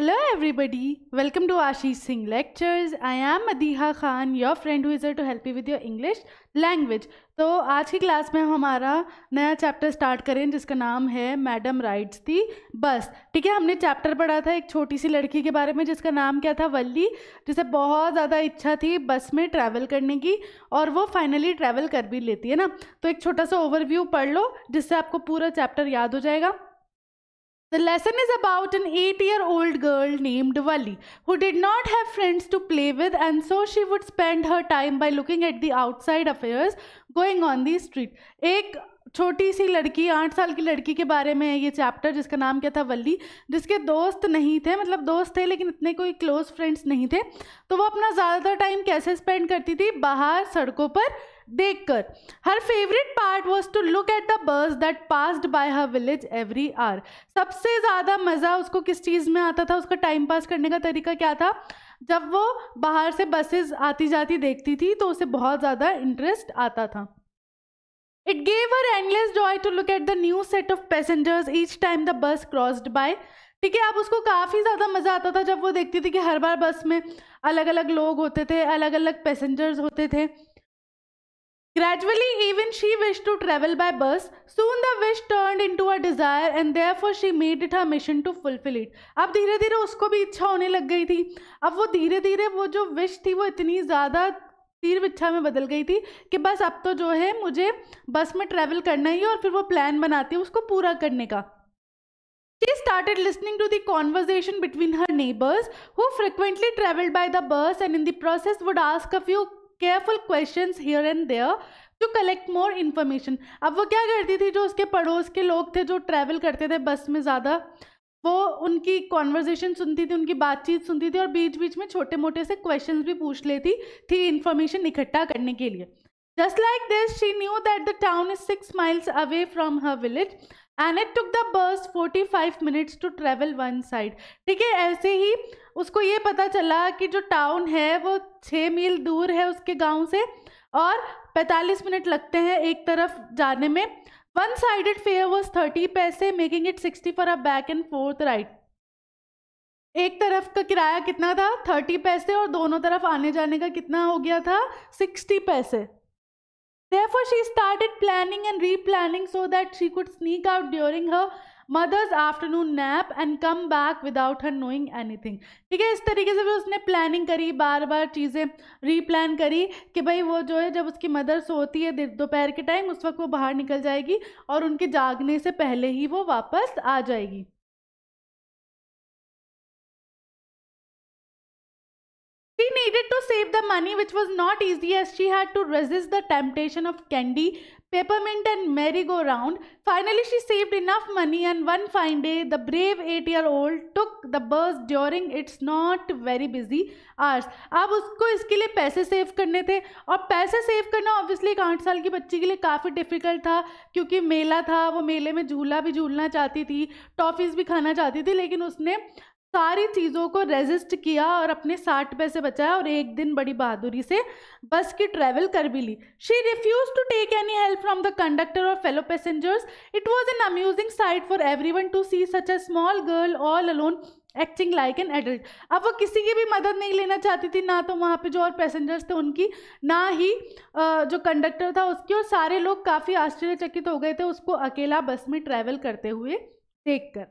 Hello everybody, welcome to Ashish Singh Lectures. I am Adiha Khan, your friend who is here to help you with your English language तो आज की class में हम हमारा नया chapter start करें जिसका नाम है मैडम राइड्स दी बस ठीक है हमने चैप्टर पढ़ा था एक छोटी सी लड़की के बारे में जिसका नाम क्या था वल्ली जिसे बहुत ज़्यादा इच्छा थी बस में ट्रैवल करने की और वो फाइनली ट्रैवल कर भी लेती है ना तो एक छोटा सा ओवरव्यू पढ़ लो जिससे आपको पूरा चैप्टर याद हो जाएगा The lesson is about an 8 year old girl named Wali who did not have friends to play with and so she would spend her time by looking at the outside affairs going on the street. Ek छोटी सी लड़की आठ साल की लड़की के बारे में ये चैप्टर जिसका नाम क्या था वल्ली जिसके दोस्त नहीं थे मतलब दोस्त थे लेकिन इतने कोई क्लोज फ्रेंड्स नहीं थे तो वो अपना ज़्यादातर टाइम कैसे स्पेंड करती थी बाहर सड़कों पर देखकर हर favourite part was to look at the buses that passed by her village every hour सबसे ज़्यादा मज़ा उसको किस चीज़ में आता था उसका टाइम पास करने का तरीका क्या था जब वो बाहर से बसेस आती जाती देखती थी तो उसे बहुत ज़्यादा इंटरेस्ट आता था it gave her endless joy to look at the new set of passengers each time the bus crossed by ठीक है आप उसको काफ़ी ज़्यादा मज़ा आता था जब वो देखती थी कि हर बार बस में अलग अलग लोग होते थे अलग अलग पैसेंजर्स होते थे Gradually, even she wished to travel by bus. Soon the wish turned into a desire and therefore she made it her mission to fulfill it. अब धीरे धीरे उसको भी इच्छा होने लग गई थी अब वो धीरे धीरे वो जो विश थी वो इतनी ज़्यादा तीर्व इच्छा में बदल गई थी कि बस अब तो जो है मुझे बस में ट्रैवल करना ही है और फिर वो प्लान बनाती है उसको पूरा करने का She started listening to the conversation between her neighbors who frequently traveled by the bus and in the process would ask a few careful question here and there to collect more information अब वो क्या करती थी जो उसके पड़ोस के लोग थे जो ट्रैवल करते थे बस में ज़्यादा वो उनकी कॉन्वर्जेसन सुनती थी उनकी बातचीत सुनती थी और बीच बीच में छोटे मोटे से क्वेश्चन भी पूछ लेती थी इन्फॉर्मेशन इकट्ठा करने के लिए just like this she knew that the town is six miles away from her village and it took the bus five minutes to travel one side ठीक है ऐसे ही उसको ये पता चला कि जो टाउन है वो छः मील दूर है उसके गांव से और पैंतालीस मिनट लगते हैं एक तरफ जाने में one sided fare was thirty paise making it sixty for a back and forth right एक तरफ का किराया कितना था थर्टी पैसे और दोनों तरफ आने जाने का कितना हो गया था सिक्सटी पैसे Therefore, she started planning and replanning so that she could sneak out during her mother's afternoon nap and come back without her knowing anything ठीक है इस तरीके से भी उसने प्लानिंग करी बार बार चीज़ें रीप्लान करी कि भाई वो जो है जब उसकी मदर सोती है दोपहर के टाइम उस वक्त वो बाहर निकल जाएगी और उनके जागने से पहले ही वो वापस आ जाएगी She needed to save the money, which was not easy as she had to resist the temptation of candy, peppermint, and merry-go-round. Finally, she saved enough money, and one fine day, the brave eight-year-old took the bus during its not very busy hours. अब उसको इसके लिए पैसे save करने थे और पैसे save करना ऑब्वियसली एक आठ साल की बच्ची के लिए काफ़ी डिफिकल्ट था क्योंकि मेला था वो मेले में झूला भी झूलना चाहती थी टॉफ़ीज़ भी खाना चाहती थी लेकिन उसने सारी चीज़ों को रेजिस्ट किया और अपने साठ पैसे बचाया और एक दिन बड़ी बहादुरी से बस की ट्रैवल कर भी ली she refuse to take any help from the conductor और fellow passengers it was an amusing sight for every one to see such a small girl all alone acting like an adult अब वो किसी की भी मदद नहीं लेना चाहती थी ना तो वहाँ पे जो और पैसेंजर्स थे उनकी ना ही जो कंडक्टर था उसकी और सारे लोग काफ़ी आश्चर्यचकित हो गए थे उसको अकेला बस में ट्रैवल करते हुए देखकर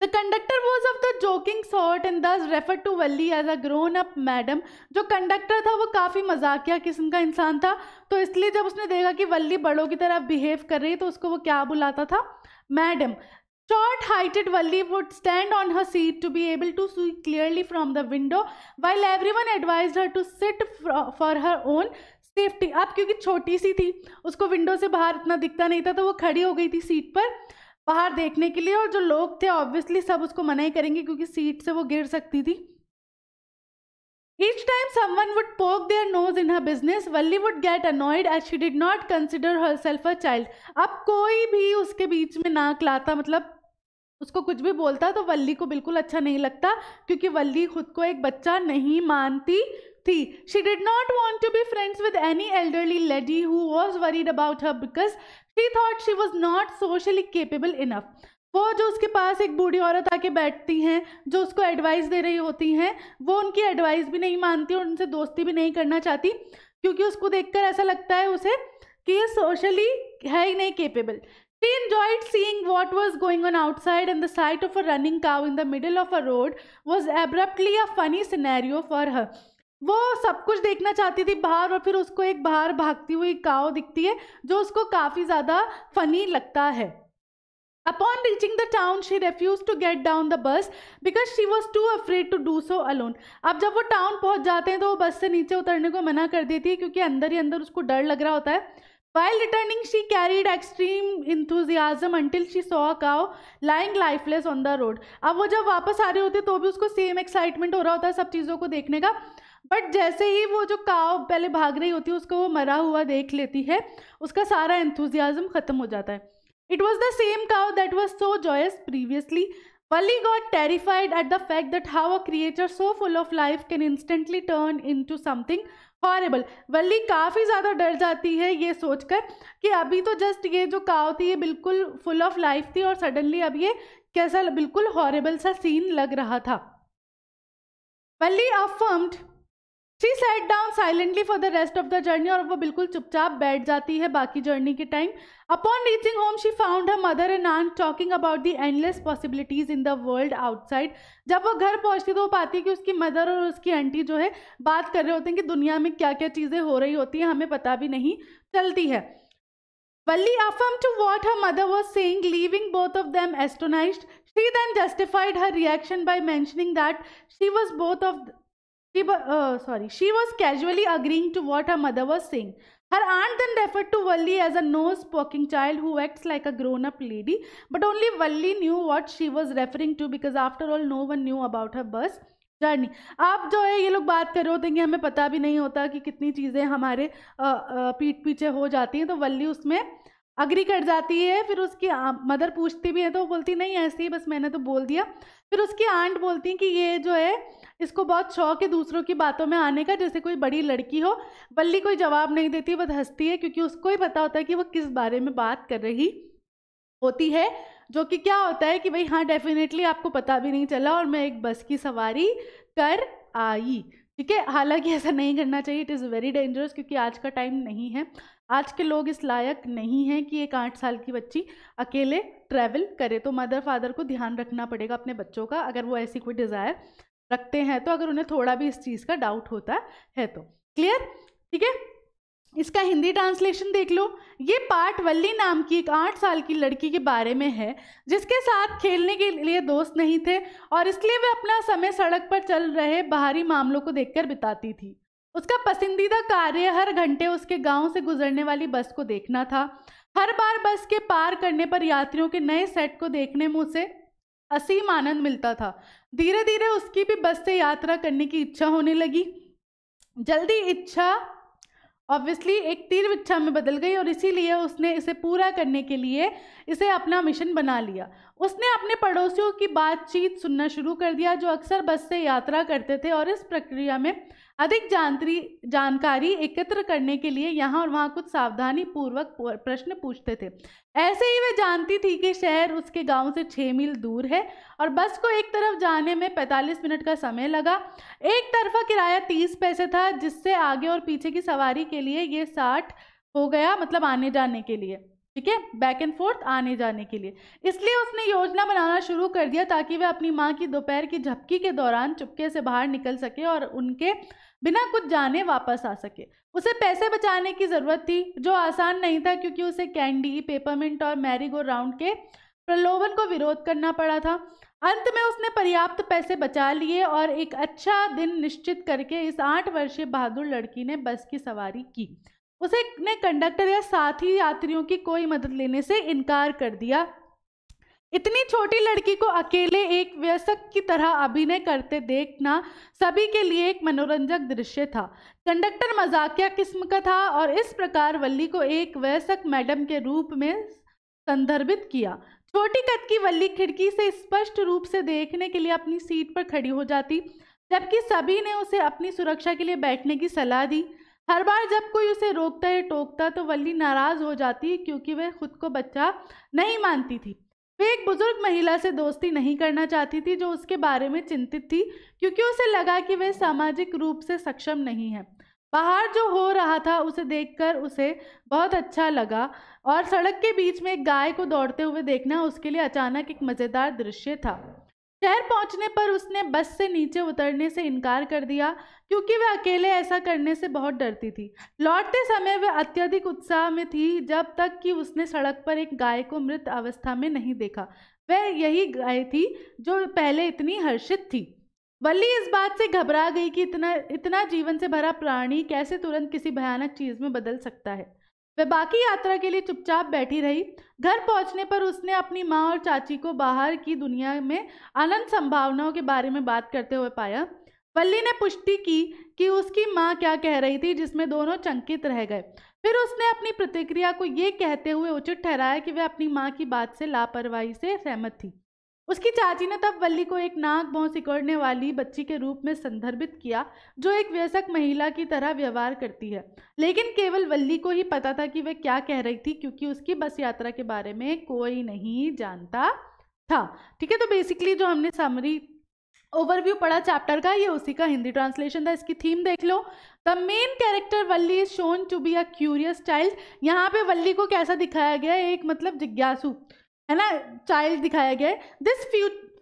The conductor was of the joking sort and thus referred to Valli as a grown up madam. जो कंडक्टर था वो काफ़ी मजाकिया किस्म का इंसान था तो इसलिए जब उसने देखा कि वल्ली बड़ों की तरह बिहेव कर रही है तो उसको वो क्या बुलाता था madam Short heighted Valli would stand on her seat to be able to see clearly from the window, while everyone advised her to sit for her own safety अब क्योंकि छोटी सी थी उसको विंडो से बाहर इतना दिखता नहीं था तो वो खड़ी हो गई थी सीट पर बाहर देखने के लिए और जो लोग थे ऑब्वियसली सब उसको मना ही करेंगे क्योंकि सीट से वो गिर सकती थी each Each time would poke their nose in her business Valli would get annoyed annoyed she did not consider herself a child अब कोई भी उसके बीच में नाक लाता मतलब उसको कुछ भी बोलता तो वल्ली को बिल्कुल अच्छा नहीं लगता क्योंकि वल्ली खुद को एक बच्चा नहीं मानती थी she did not want to be friends with any elderly lady who was worried about her because he thought she was not socially capable enough वो जो उसके पास एक बूढ़ी औरत आके बैठती हैं जो उसको एडवाइस दे रही होती हैं वो उनकी एडवाइस भी नहीं मानती और उनसे दोस्ती भी नहीं करना चाहती क्योंकि उसको देखकर ऐसा लगता है उसे कि ये सोशली है ही नहीं capable she enjoyed seeing what was going on outside and the sight of a running cow in the middle of a road was abruptly a funny scenario for her वो सब कुछ देखना चाहती थी बाहर और फिर उसको एक बाहर भागती हुई काव दिखती है जो उसको काफ़ी ज़्यादा फनी लगता है upon reaching the town she refuse to get down the bus because she was too afraid to do so alone अब जब वो टाउन पहुंच जाते हैं तो वो बस से नीचे उतरने को मना कर देती है क्योंकि अंदर ही अंदर उसको डर लग रहा होता है while returning she carried extreme enthusiasm until she saw cow lying lifeless on the road अब वो जब वापस आ रही होती है तो भी उसको सेम एक्साइटमेंट हो रहा होता है सब चीज़ों को देखने का बट जैसे ही वो जो काव पहले भाग रही होती है उसको वो मरा हुआ देख लेती है उसका सारा एंथुजियाज्म खत्म हो जाता है it was the same cow that was so joyous previously Wally terrified at the fact that how a creature so full of life can instantly turn into something horrible Valli काफ़ी ज़्यादा डर जाती है ये सोचकर कि अभी तो जस्ट ये जो काव थी ये बिल्कुल फुल ऑफ लाइफ थी और सडनली अब ये कैसा बिल्कुल हॉरेबल सा सीन लग रहा था Valli affirmed she sat down silently for the rest of the journey और वो बिल्कुल चुपचाप बैठ जाती है बाकी जर्नी के time upon reaching home she found her mother and aunt talking about the endless possibilities in the world outside जब वो घर पहुंचती तो वो पाती है कि उसकी मदर और उसकी आंटी जो है बात कर रहे होते हैं कि दुनिया में क्या क्या चीज़ें हो रही होती हैं हमें पता भी नहीं चलती है Valli affirm to what her mother was saying leaving both of them astonish she then justified her reaction by mentioning that she was both of She, uh, sorry, she was casually agreeing to what her mother was saying. Her aunt then referred to Valli as a nose-poking child who acts like a grown-up lady. But only Valli knew what she was referring to because after all, no one knew about her bus journey. आप जो है ये लोग बात कर रहे होते हैं हमें पता भी नहीं होता कि कितनी चीज़ें हमारे पीठ पीछे हो जाती हैं तो वल्ली उसमें अग्री कर जाती है फिर उसकी मदर पूछती भी है तो वो बोलती नहीं ऐसे ही बस मैंने तो बोल दिया फिर उसकी आंट बोलती कि ये जो है इसको बहुत शौक है दूसरों की बातों में आने का जैसे कोई बड़ी लड़की हो बल्ली कोई जवाब नहीं देती वह हंसती है क्योंकि उसको ही पता होता है कि वो किस बारे में बात कर रही होती है जो कि क्या होता है कि भाई हाँ डेफिनेटली आपको पता भी नहीं चला और मैं एक बस की सवारी कर आई ठीक है हालांकि ऐसा नहीं करना चाहिए इट इज़ वेरी डेंजरस क्योंकि आज का टाइम नहीं है आज के लोग इस लायक नहीं हैं कि एक आठ साल की बच्ची अकेले ट्रैवल करे तो मदर फादर को ध्यान रखना पड़ेगा अपने बच्चों का अगर वो ऐसी कोई डिज़ायर रखते हैं तो अगर उन्हें थोड़ा भी इस चीज़ का डाउट होता है तो क्लियर ठीक है इसका हिंदी ट्रांसलेशन देख लो ये पार्ट वल्ली नाम की एक आठ साल की लड़की के बारे में है जिसके साथ खेलने के लिए दोस्त नहीं थे और इसलिए वे अपना समय सड़क पर चल रहे बाहरी मामलों को देखकर बिताती थी उसका पसंदीदा कार्य हर घंटे उसके गांव से गुजरने वाली बस को देखना था हर बार बस के पार करने पर यात्रियों के नए सेट को देखने में उसे असीम आनंद मिलता था धीरे धीरे उसकी भी बस से यात्रा करने की इच्छा होने लगी जल्दी इच्छा ऑब्वियसली एक तीव्र इच्छा में बदल गई और इसीलिए उसने इसे पूरा करने के लिए इसे अपना मिशन बना लिया उसने अपने पड़ोसियों की बातचीत सुनना शुरू कर दिया जो अक्सर बस से यात्रा करते थे और इस प्रक्रिया में अधिक जानकारी जानकारी एकत्र करने के लिए यहाँ और वहाँ कुछ सावधानी पूर्वक प्रश्न पूछते थे ऐसे ही वे जानती थी कि शहर उसके गांव से छः मील दूर है और बस को एक तरफ जाने में 45 मिनट का समय लगा एक तरफा किराया 30 पैसे था जिससे आगे और पीछे की सवारी के लिए ये 60 हो गया मतलब आने जाने के लिए ठीक है बैक एंड फोर्थ आने जाने के लिए इसलिए उसने योजना बनाना शुरू कर दिया ताकि वह अपनी माँ की दोपहर की झपकी के दौरान चुपके से बाहर निकल सके और उनके बिना कुछ जाने वापस आ सके उसे पैसे बचाने की ज़रूरत थी जो आसान नहीं था क्योंकि उसे कैंडी पेपरमिंट और मैरीगो राउंड के प्रलोभन को विरोध करना पड़ा था अंत में उसने पर्याप्त पैसे बचा लिए और एक अच्छा दिन निश्चित करके इस आठ वर्षीय बहादुर लड़की ने बस की सवारी की उसे ने कंडक्टर या साथी यात्रियों की कोई मदद लेने से इनकार कर दिया इतनी छोटी लड़की को अकेले एक व्यसक की तरह अभिनय करते देखना सभी के लिए एक मनोरंजक दृश्य था कंडक्टर मजाकिया किस्म का था और इस प्रकार वल्ली को एक व्यसक मैडम के रूप में संदर्भित किया छोटी कद की वल्ली खिड़की से स्पष्ट रूप से देखने के लिए अपनी सीट पर खड़ी हो जाती जबकि सभी ने उसे अपनी सुरक्षा के लिए बैठने की सलाह दी हर बार जब कोई उसे रोकता या टोकता तो वल्ली नाराज़ हो जाती क्योंकि वह खुद को बच्चा नहीं मानती थी वे एक बुजुर्ग महिला से दोस्ती नहीं करना चाहती थी जो उसके बारे में चिंतित थी क्योंकि उसे लगा कि वह सामाजिक रूप से सक्षम नहीं है बाहर जो हो रहा था उसे देखकर उसे बहुत अच्छा लगा और सड़क के बीच में एक गाय को दौड़ते हुए देखना उसके लिए अचानक एक मज़ेदार दृश्य था शहर पहुंचने पर उसने बस से नीचे उतरने से इनकार कर दिया क्योंकि वह अकेले ऐसा करने से बहुत डरती थी लौटते समय वह अत्यधिक उत्साह में थी जब तक कि उसने सड़क पर एक गाय को मृत अवस्था में नहीं देखा वह यही गाय थी जो पहले इतनी हर्षित थी वल्ली इस बात से घबरा गई कि इतना इतना जीवन से भरा प्राणी कैसे तुरंत किसी भयानक चीज़ में बदल सकता है वह बाकी यात्रा के लिए चुपचाप बैठी रही घर पहुंचने पर उसने अपनी माँ और चाची को बाहर की दुनिया में अनंत संभावनाओं के बारे में बात करते हुए पाया वल्ली ने पुष्टि की कि उसकी माँ क्या कह रही थी जिसमें दोनों चंकित रह गए फिर उसने अपनी प्रतिक्रिया को ये कहते हुए उचित ठहराया कि वह अपनी माँ की बात से लापरवाही से सहमत थी उसकी चाची ने तब वल्ली को एक नाक भौं सिकोड़ने वाली बच्ची के रूप में संदर्भित किया जो एक व्यसक महिला की तरह व्यवहार करती है लेकिन केवल वल्ली को ही पता था कि वह क्या कह रही थी क्योंकि उसकी बस यात्रा के बारे में कोई नहीं जानता था ठीक है तो बेसिकली जो हमने समरी ओवरव्यू पढ़ा चैप्टर का ये उसी का हिंदी ट्रांसलेशन था इसकी थीम देख लो the main character Valli is shown to be a curious child यहाँ पे वल्ली को कैसा दिखाया गया एक मतलब जिज्ञासु है ना चाइल्ड दिखाया गया है this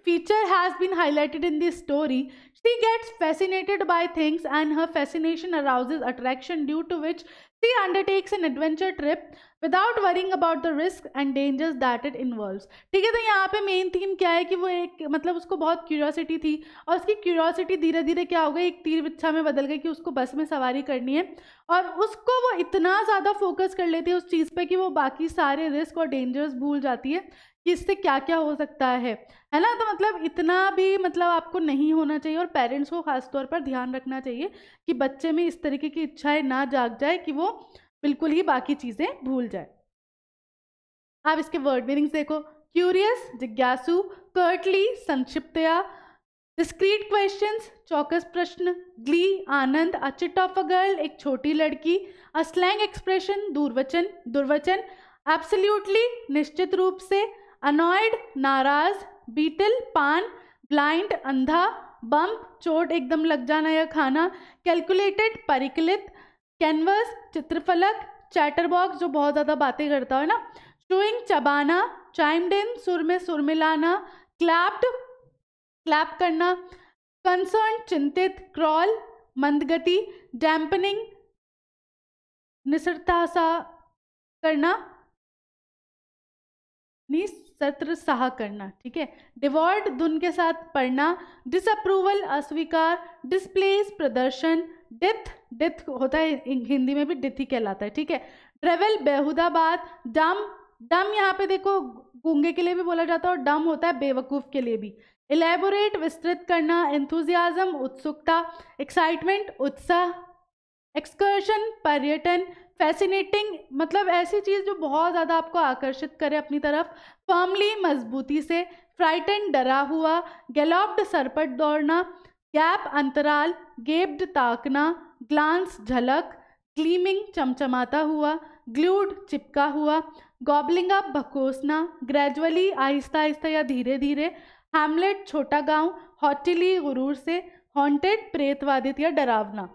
feature has been highlighted in this story She gets fascinated by things and her fascination arouses attraction, due to which she undertakes an adventure trip without worrying about the risk and dangers that it involve ठीक है तो यहाँ पे main theme क्या है कि वो एक मतलब उसको बहुत क्यूरियोसिटी थी और उसकी क्यूरियोसिटी धीरे धीरे क्या हो गई एक तीर इच्छा में बदल गई कि उसको बस में सवारी करनी है और उसको वो इतना ज़्यादा फोकस कर लेती है उस चीज़ पे कि वो बाकी सारे रिस्क और डेंजर्स भूल जाती है कि इससे क्या क्या हो सकता है है ना तो मतलब इतना भी मतलब आपको नहीं होना चाहिए और पेरेंट्स को खास तौर पर ध्यान रखना चाहिए कि बच्चे में इस तरीके की इच्छाएं ना जाग जाए कि वो बिल्कुल ही बाकी चीज़ें भूल जाए आप इसके वर्ड मीनिंग्स देखो क्यूरियस जिज्ञासु कर्टली संक्षिप्तया डिस्क्रीट क्वेश्चन चौकस प्रश्न ग्ली आनंद अचिट ऑफ अ गर्ल एक छोटी लड़की अ स्लैंग एक्सप्रेशन दुर्वचन दुर्वचन एब्सोल्यूटली निश्चित रूप से अनॉयड नाराज बीटल पान ब्लाइंड अंधा बम्प चोट एकदम लग जाना या खाना कैलकुलेटेड परिकलित कैनवस चित्रफलक चैटर बॉक्स जो बहुत ज़्यादा बातें करता है ना चूइंग चबाना चाइम्ड इन सुर में सुर मिलाना क्लैप्ड क्लैप करना कंसर्न चिंतित क्रॉल मंदगति डैम्पनिंग निसरता सा करना नीस सत्र सहा करना ठीक है डिवॉर्ड धुन के साथ पढ़ना डिसअप्रूवल अस्वीकार डिस्प्लेस प्रदर्शन डिथ डिथ होता है हिंदी में भी डिथ ही कहलाता है ठीक है ट्रेवल बेहुदाबाद डम डम यहाँ पे देखो गूंगे के लिए भी बोला जाता है और डम होता है बेवकूफ़ के लिए भी इलेबोरेट विस्तृत करना एंथुजियाजम उत्सुकता एक्साइटमेंट उत्साह एक्सकर्शन पर्यटन फैसिनेटिंग मतलब ऐसी चीज़ जो बहुत ज़्यादा आपको आकर्षित करे अपनी तरफ फर्मली मजबूती से फ्राइटन डरा हुआ गैलॉप्ड सरपट दौड़ना गैप अंतराल गेप्ड ताकना ग्लांस झलक ग्लीमिंग चमचमाता हुआ ग्लूड चिपका हुआ गॉबलिंग अप भकोसना ग्रेजुअली आहिस्ता आहिस्ता या धीरे धीरे हैमलेट छोटा गांव हॉटिली गुरूर से हॉन्टेड प्रेतवादित या डरावना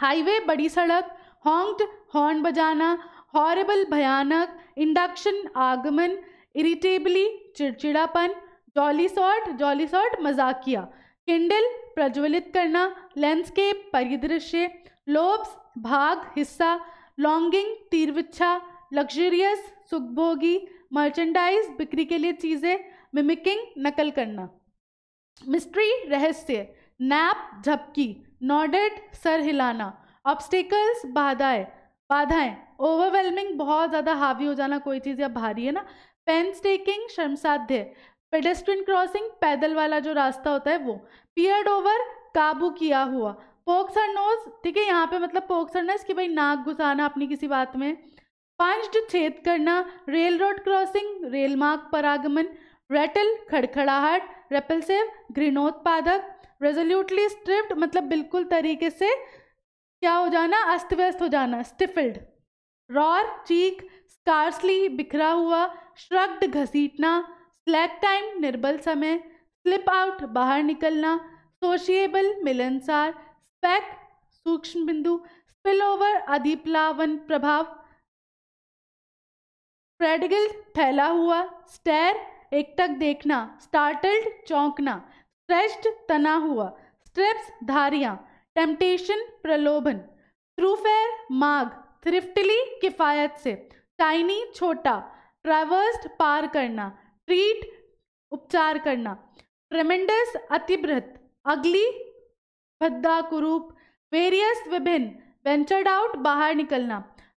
हाईवे बड़ी सड़क हॉन्ग्ड हॉर्न बजाना हॉरेबल भयानक इंडक्शन आगमन इरिटेबली चिड़चिड़ापन जॉली सॉर्ट जॉली सॉर्ट मजाकिया किंडल प्रज्वलित करना लैंडस्केप परिदृश्य लोब्स भाग हिस्सा लॉन्गिंग तीर्विच्छा लग्जरियस सुखभोगी मर्चेंडाइज बिक्री के लिए चीज़ें मिमिकिंग नकल करना मिस्ट्री रहस्य नैप झपकी नॉडेट सर हिलाना ऑब्स्टेकल्स बाधाएं बाधाएं ओवरवेलमिंग बहुत ज़्यादा हावी हो जाना कोई चीज़ या भारी है ना पेन स्टेकिंग शर्मसाध्य पेडेस्ट्रियन क्रॉसिंग पैदल वाला जो रास्ता होता है वो पियर्ड ओवर काबू किया हुआ पोक्स नोज ठीक है यहाँ पे मतलब पोक्स और नोज कि भाई नाक घुसाना अपनी किसी बात में पंच छेद करना रेल रोड क्रॉसिंग रेल मार्ग पर आगमन रेटल खड़खड़ाहट रेपलसिव घृणोत्पादक रेजोल्यूटली स्ट्रिप्ट मतलब बिल्कुल तरीके से क्या हो जाना अस्त व्यस्त हो जाना स्टिफिल्ड रॉर चीक स्कार्सली बिखरा हुआ श्रग्ड घसीटना स्लैक टाइम निर्बल समय स्लिप आउट बाहर निकलना सोशिएबल मिलनसार स्पैक सूक्ष्म बिंदु स्पिल ओवर अधिप्लावन प्रभाव प्रेडिगल फैला हुआ स्टेर एकटक देखना स्टार्टल्ड चौंकना स्ट्रेस्ड तना हुआ स्ट्रिप्स धारियां टेम्पटेशन प्रलोभन थ्रू फेयर थ्रिफ्टली किफ़ायत से टाइनी छोटा ट्रैवर्स्ड पार करना ट्रीट उपचार करना ट्रेमेंडस अतिबृहत अगली भद्दा कुरूप वेरियस विभिन्न वेंचर्ड आउट बाहर निकलना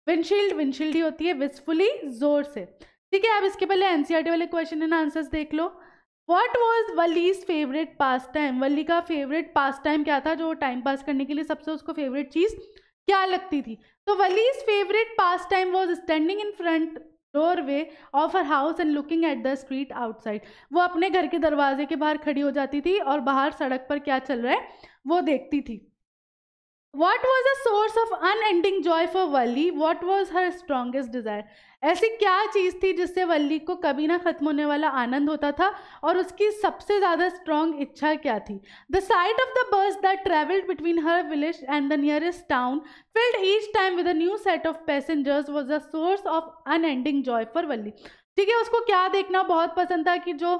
विंडशील्ड विंडशील्ड ही होती है विस्फुली जोर से ठीक है अब इसके पहले एनसीईआरटी वाले क्वेश्चन एंड आंसर्स देख लो what was Valli's favourite pastime Valli का फेवरेट पास टाइम क्या था जो टाइम पास करने के लिए सबसे उसको फेवरेट चीज़ क्या लगती थी तो Valli's favourite pastime was standing in front doorway of her house and looking at the street outside वो अपने घर के दरवाजे के बाहर खड़ी हो जाती थी और बाहर सड़क पर क्या चल रहा है वो देखती थी What was a source of unending joy for Wali What was her strongest desire? ऐसी क्या चीज़ थी जिससे वली को कभी ना ख़त्म होने वाला आनंद होता था और उसकी सबसे ज़्यादा स्ट्रॉन्ग इच्छा क्या थी the sight of the bus that travelled between her village and the nearest town filled each time with a new set of passengers was a source of unending joy for Valli. ठीक है उसको क्या देखना बहुत पसंद था कि जो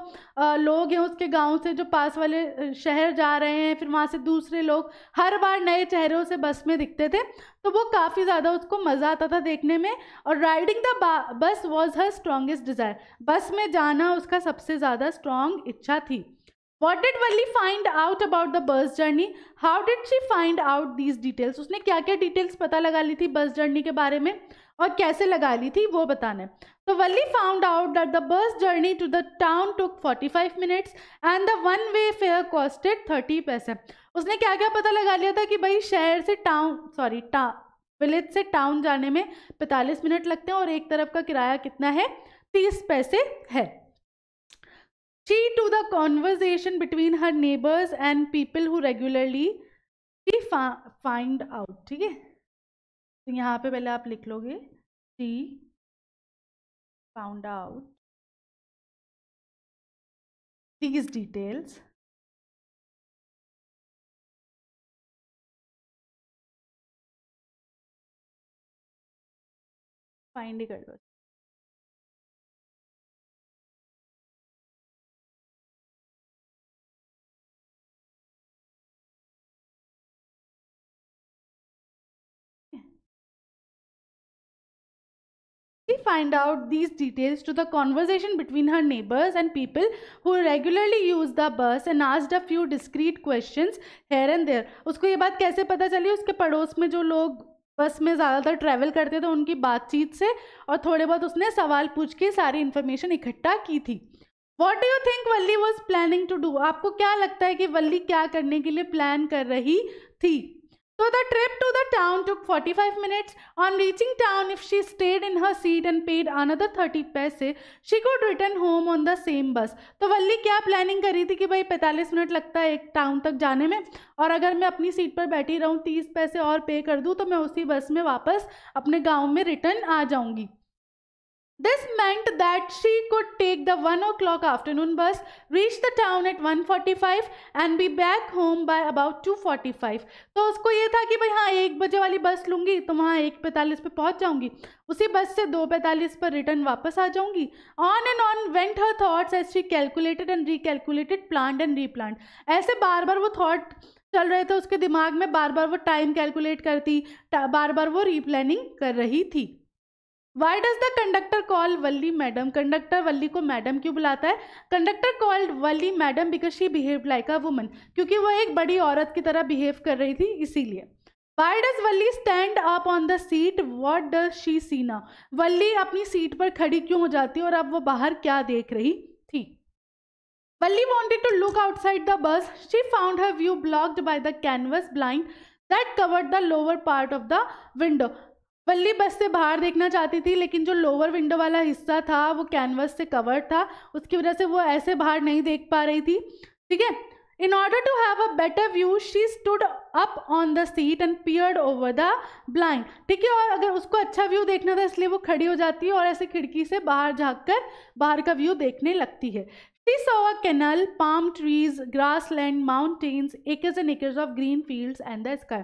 लोग हैं उसके गांव से जो पास वाले शहर जा रहे हैं फिर वहाँ से दूसरे लोग हर बार नए चेहरों से बस में दिखते थे तो वो काफ़ी ज़्यादा उसको मज़ा आता था देखने में और riding the bus was her strongest desire bus में जाना उसका सबसे ज़्यादा स्ट्रॉन्ग इच्छा थी what did Valli find out about the bus journey how did she find out these details उसने क्या क्या डिटेल्स पता लगा ली थी बस जर्नी के बारे में और कैसे लगा ली थी वो बताना है तो Valli found out that the bus journey to the town took 45 minutes and the one way fare costed 30 paise उसने क्या क्या पता लगा लिया था कि भाई शहर से टाउन सॉरी टा विलेज से टाउन जाने में 45 मिनट लगते हैं और एक तरफ का किराया कितना है 30 पैसे है she to the conversation between her neighbours and people who regularly find out ठीक है तो यहाँ पे पहले आप लिख लोगे she found out these details finding adversity She find out these details to the conversation between her neighbors and people who regularly use the bus and asked a few discreet questions here and there. usko ye baat kaise pata chali uske pados mein jo log बस में ज़्यादातर travel करते थे उनकी बातचीत से और थोड़े बहुत उसने सवाल पूछ के सारी इन्फॉर्मेशन इकट्ठा की थी what do you think Valli was planning to do आपको क्या लगता है कि वल्ली क्या करने के लिए प्लान कर रही थी So the trip to the town took 45 minutes. On reaching town, if she stayed in her seat and paid another 30 paise, she could return home on the same bus. तो वल्ली क्या प्लानिंग करी थी कि भाई 45 minute लगता है एक town तक जाने में और अगर मैं अपनी सीट पर बैठी रहूँ 30 पैसे और पे कर दूँ तो मैं उसी बस में वापस अपने गांव में रिटर्न आ जाऊँगी This meant that she could take the 1 o'clock afternoon bus, reach the town at 1:45 and be back home by about 2:45. तो उसको ये था कि भाई हाँ एक बजे वाली बस लूँगी तो वहाँ एक पैंतालीस पर पहुँच जाऊँगी उसी बस से दो पैंतालीस पर रिटर्न वापस आ जाऊँगी on and on went her thoughts as she calculated and recalculated plan and plan ऐसे बार बार वो थाट चल रहे थे उसके दिमाग में बार बार वो टाइम कैलकुलेट करती बार बार वो रीप्लानिंग कर रही थी why does the conductor call Valli madam conductor Valli को मैडम क्यों बुलाता है conductor called Valli madam because she behave like a woman क्योंकि वह एक बड़ी औरत की तरह बिहेव कर रही थी इसीलिए why does Valli stand up on the seat what does she सीना वल्ली अपनी सीट पर खड़ी क्यों हो जाती है और अब वो बाहर क्या देख रही थी Valli wanted to look outside the bus she found her view blocked by the canvas blind that covered the lower part of the window Valli bus से बाहर देखना चाहती थी लेकिन जो लोअर विंडो वाला हिस्सा था वो कैनवस से कवर था उसकी वजह से वो ऐसे बाहर नहीं देख पा रही थी ठीक है in order to have a better view she stood up on the seat and peered over the blind ठीक है और अगर उसको अच्छा व्यू देखना था इसलिए वो खड़ी हो जाती है और ऐसे खिड़की से बाहर झाककर बाहर का व्यू देखने लगती है she saw a canal palm trees grass land mountains acres and acres of green field and the sky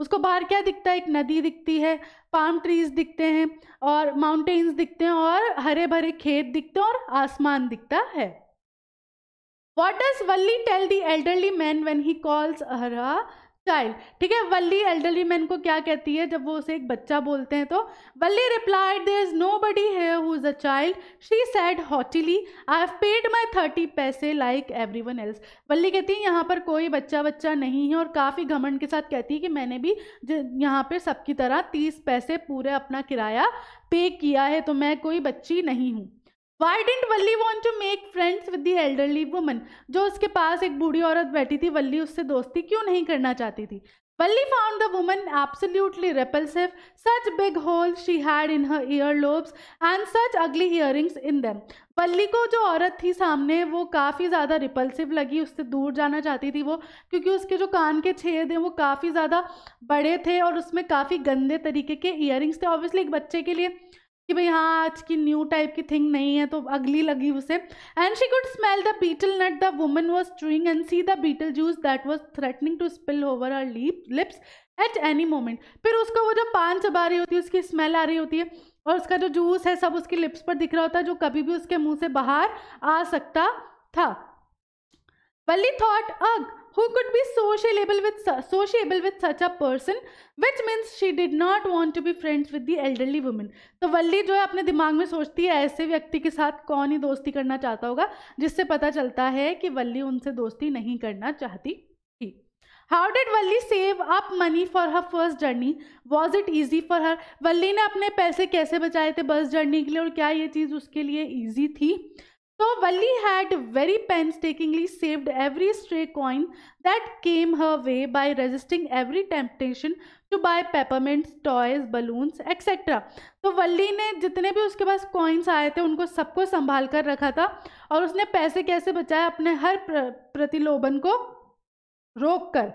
उसको बाहर क्या दिखता है एक नदी दिखती है पाम ट्रीज दिखते हैं और माउंटेन्स दिखते हैं और हरे भरे खेत दिखते हैं और आसमान दिखता है what does Valli tell the elderly man when he calls her a child ठीक है वल्ली एल्डरली मैन को क्या कहती है जब वो उसे एक बच्चा बोलते हैं तो Valli replied there is nobody here who is a child she said haughtily I have paid my thirty paise like every one else Valli कहती है यहाँ पर कोई बच्चा बच्चा नहीं है और काफ़ी घमंड के साथ कहती है कि मैंने भी यहाँ पर सबकी तरह तीस पैसे पूरे अपना किराया पे किया है तो मैं कोई बच्ची नहीं हूँ why didn't Valli want to make friends with the elderly woman जो उसके पास एक बूढ़ी औरत बैठी थी वल्ली उससे दोस्ती क्यों नहीं करना चाहती थी Valli found the woman absolutely repulsive such big hole she had in her ear lobes and such ugly earrings in them वल्ली को जो औरत थी सामने वो काफ़ी ज़्यादा रिपल्सिव लगी उससे दूर जाना चाहती थी वो क्योंकि उसके जो कान के छेद हैं वो काफ़ी ज़्यादा बड़े थे और उसमें काफ़ी गंदे तरीके के ईयरिंग्स थे ऑब्वियसली एक बच्चे के लिए कि भाई हाँ आज की न्यू टाइप की थिंग नहीं है तो अगली लगी उसे and she could smell the betel nut the woman was chewing and see the betel juice that was threatening to spill over her lips at any moment फिर उसको वो जो पान चबा रही होती है उसकी स्मेल आ रही होती है और उसका जो जूस है सब उसकी लिप्स पर दिख रहा होता है जो कभी भी उसके मुंह से बाहर आ सकता था वली थॉट अग who could be sociable with sociable with such a person which means she did not want to be friends with the elderly woman तो वल्ली जो है अपने दिमाग में सोचती है ऐसे व्यक्ति के साथ कौन ही दोस्ती करना चाहता होगा जिससे पता चलता है कि वल्ली उनसे दोस्ती नहीं करना चाहती थी how did Valli save up money for her first journey was it easy for her Valli ने अपने पैसे कैसे बचाए थे बस जर्नी के लिए और क्या ये चीज़ उसके लिए ईजी थी So Valli had very painstakingly saved every stray coin that came her way by resisting every temptation to buy peppermints, toys, balloons, etc. तो वल्ली ने जितने भी उसके पास कॉइन्स आए थे उनको सबको संभाल कर रखा था और उसने पैसे कैसे बचाए अपने हर प्र, प्रतिलोभन को रोक कर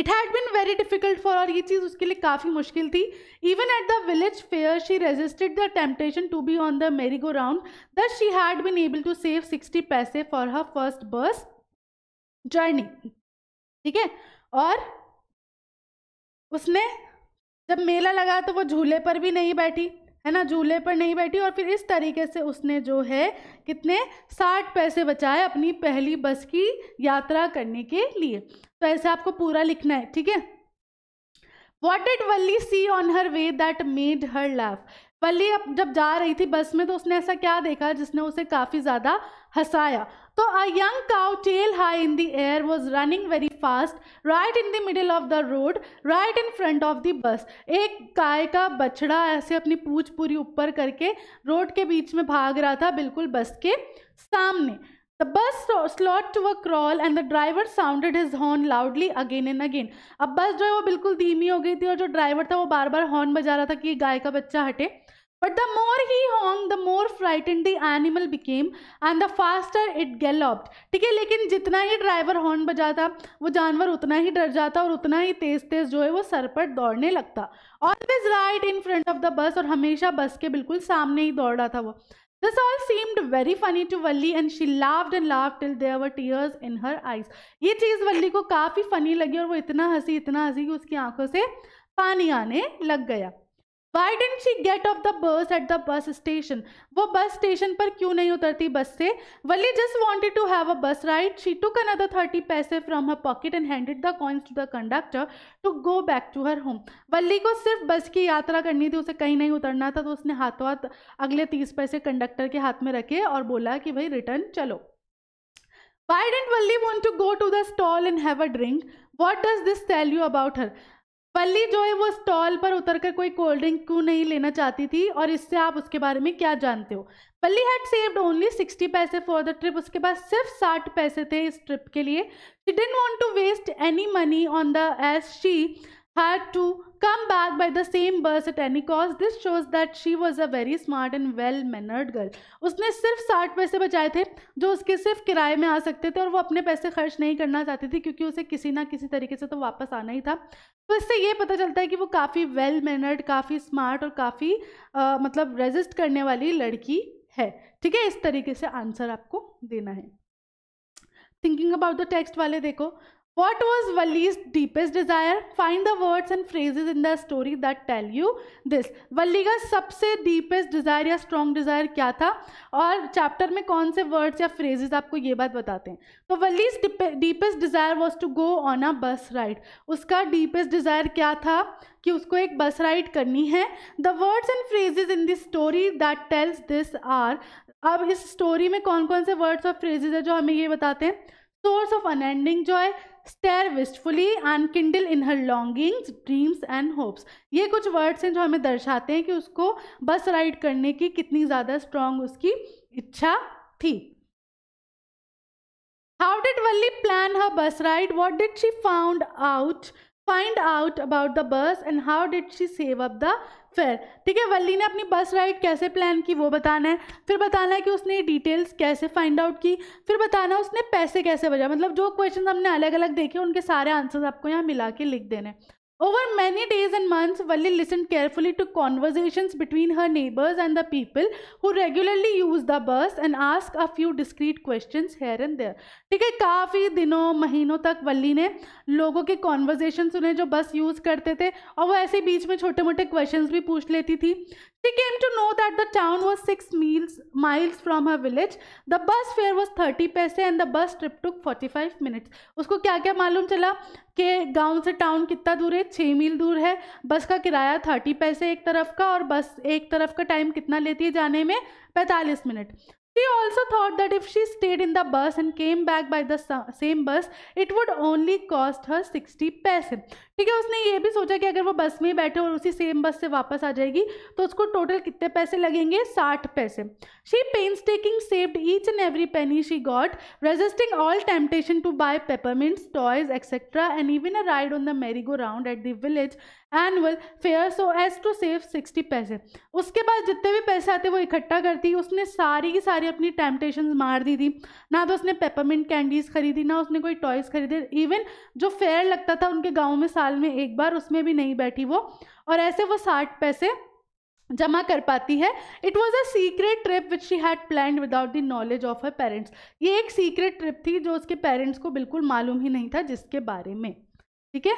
it had been very difficult for और ये चीज़ उसके लिए काफ़ी मुश्किल थी even at the village fair she resisted the temptation to be on the merry go round thus she had been able to save sixty पैसे for her first bus journey ठीक है और उसने जब मेला लगा तो वो झूले पर भी नहीं बैठी है ना झूले पर नहीं बैठी और फिर इस तरीके से उसने जो है कितने साठ पैसे बचाए अपनी पहली बस की यात्रा करने के लिए तो ऐसे आपको पूरा लिखना है ठीक है what did Valli see on her way that made her laugh Valli अब जब जा रही थी बस में तो उसने ऐसा क्या देखा जिसने उसे काफ़ी ज़्यादा हंसाया तो a young cow tail high in the air was running very fast right in the middle of the road right in front of the bus एक गाय का बछड़ा ऐसे अपनी पूछ पूरी ऊपर करके रोड के बीच में भाग रहा था बिल्कुल बस के सामने The bus slowed to a crawl and the driver sounded his horn loudly again and again. अब बस जो है वो बिल्कुल धीमी हो गई थी और जो ड्राइवर था वो बार बार हॉर्न बजा रहा था कि गाय का बच्चा हटे but the he he honked, the more frightened the animal became and the faster it galloped ठीक है लेकिन जितना ही ड्राइवर हॉर्न बजाता वो जानवर उतना ही डर जाता और उतना ही तेज तेज जो है वो सर पर दौड़ने लगता always right in front of the bus और हमेशा बस के बिल्कुल सामने ही दौड़ रहा था वो This all seemed very funny to Valli and she laughed and laughed till there were tears in her eyes. ये चीज़ Valli को काफ़ी funny लगी और वो इतना हंसी इतना हंसी कि उसकी आंखों से पानी आने लग गया why didn't she get off the bus at the bus station वो बस स्टेशन पर क्यों नहीं उतरती बस से Valli just wanted to have a bus ride she took an other thirty पैसे from her pocket and handed the coins to the conductor to go back to her home Valli को सिर्फ बस की यात्रा करनी थी उसे कहीं नहीं उतरना था तो उसने हाथों हाथ अगले तीस पैसे कंडक्टर के हाथ में रखे और बोला कि भाई रिटर्न चलो why didn't Valli want to go to the stall and have a drink what does this tell you about her Valli जो है वो स्टॉल पर उतरकर कोई कोल्ड ड्रिंक क्यों नहीं लेना चाहती थी और इससे आप उसके बारे में क्या जानते हो Valli had saved only sixty पैसे फॉर द ट्रिप उसके पास सिर्फ साठ पैसे थे इस ट्रिप के लिए she didn't want to waste any money on the एस she had to come back by the same bus at any cost. This shows that she was a very smart and well mannered girl. उसने सिर्फ साठ पैसे बचाए थे जो उसके सिर्फ किराए में आ सकते थे और वो अपने पैसे खर्च नहीं करना चाहती थी क्योंकि उसे किसी ना किसी तरीके से तो वापस आना ही था तो इससे ये पता चलता है कि वो काफ़ी वेल मैनर्ड काफ़ी स्मार्ट और काफ़ी मतलब रेजिस्ट करने वाली लड़की है ठीक है इस तरीके से आंसर आपको देना है थिंकिंग अबाउट द टेक्स्ट वाले देखो What was Valli's deepest desire? Find the words and phrases in the story that tell you this. वल्ली का सबसे deepest desire या strong desire क्या था और chapter में कौन से words या phrases आपको ये बात बताते हैं तो वल्ली's deepest desire was to go on a bus ride. उसका deepest desire क्या था कि उसको एक बस राइड करनी है the words and phrases in this story that tells this are अब इस स्टोरी में कौन कौन से वर्ड्स और फ्रेजेज है जो हमें ये बताते हैं source of unending joy stare wistfully and kindle in her longings dreams and hopes ये कुछ वर्ड्स हैं जो हमें दर्शाते हैं कि उसको बस राइड करने की कितनी ज़्यादा स्ट्रांग उसकी इच्छा थी how did Valli plan her bus ride what did she found out find out about the bus and how did she save up the फिर ठीक है वल्ली ने अपनी बस राइड कैसे प्लान की वो बताना है फिर बताना है कि उसने डिटेल्स कैसे फाइंड आउट की फिर बताना है उसने पैसे कैसे बजाए मतलब जो क्वेश्चन हमने अलग अलग देखे उनके सारे आंसर्स आपको यहाँ मिला के लिख देने Over many days and months, Valli listened carefully to conversations between her neighbors and the people who regularly use the bus and ask a few discreet questions here and there. ठीक है काफ़ी दिनों महीनों तक वल्ली ने लोगों के कॉन्वर्जेशन सुने जो बस यूज़ करते थे और वो ऐसे बीच में छोटे मोटे क्वेश्चंस भी पूछ लेती थी She came to know that the town was 6 miles, miles from her village. The bus fare was 30 पैसे and the bus trip took 45 minutes. उसको क्या क्या मालूम चला कि गांव से टाउन कितना दूर है छः मील दूर है बस का किराया 30 पैसे एक तरफ का और बस एक तरफ का टाइम कितना लेती है जाने में 45 minute She also thought that if she stayed in the bus and came back by the same bus, it would only cost her 60 paise. ठीक है उसने ये भी सोचा कि अगर वो बस में बैठे और उसी सेम बस से वापस आ जाएगी तो उसको टोटल कितने पैसे लगेंगे साठ पैसे she painstaking saved each and every penny she got resisting all temptation to buy peppermints toys etcetera and even a ride on the merry go round at the village annual fair so as to save sixty पैसे उसके बाद जितने भी पैसे आते वो इकट्ठा करती उसने सारी की सारी अपनी टेम्पटेशन मार दी थी ना तो उसने पेपरमेंट कैंडीज खरीदी ना उसने कोई टॉयज़ खरीदे इवन जो फेयर लगता था उनके गाँव में सारे साल में एक बार उसमें भी नहीं बैठी वो और ऐसे वो साठ पैसे जमा कर पाती है it was a secret trip which she had plan without the knowledge of her parents ये एक सीक्रेट ट्रिप थी जो उसके पेरेंट्स को बिल्कुल मालूम ही नहीं था जिसके बारे में ठीक है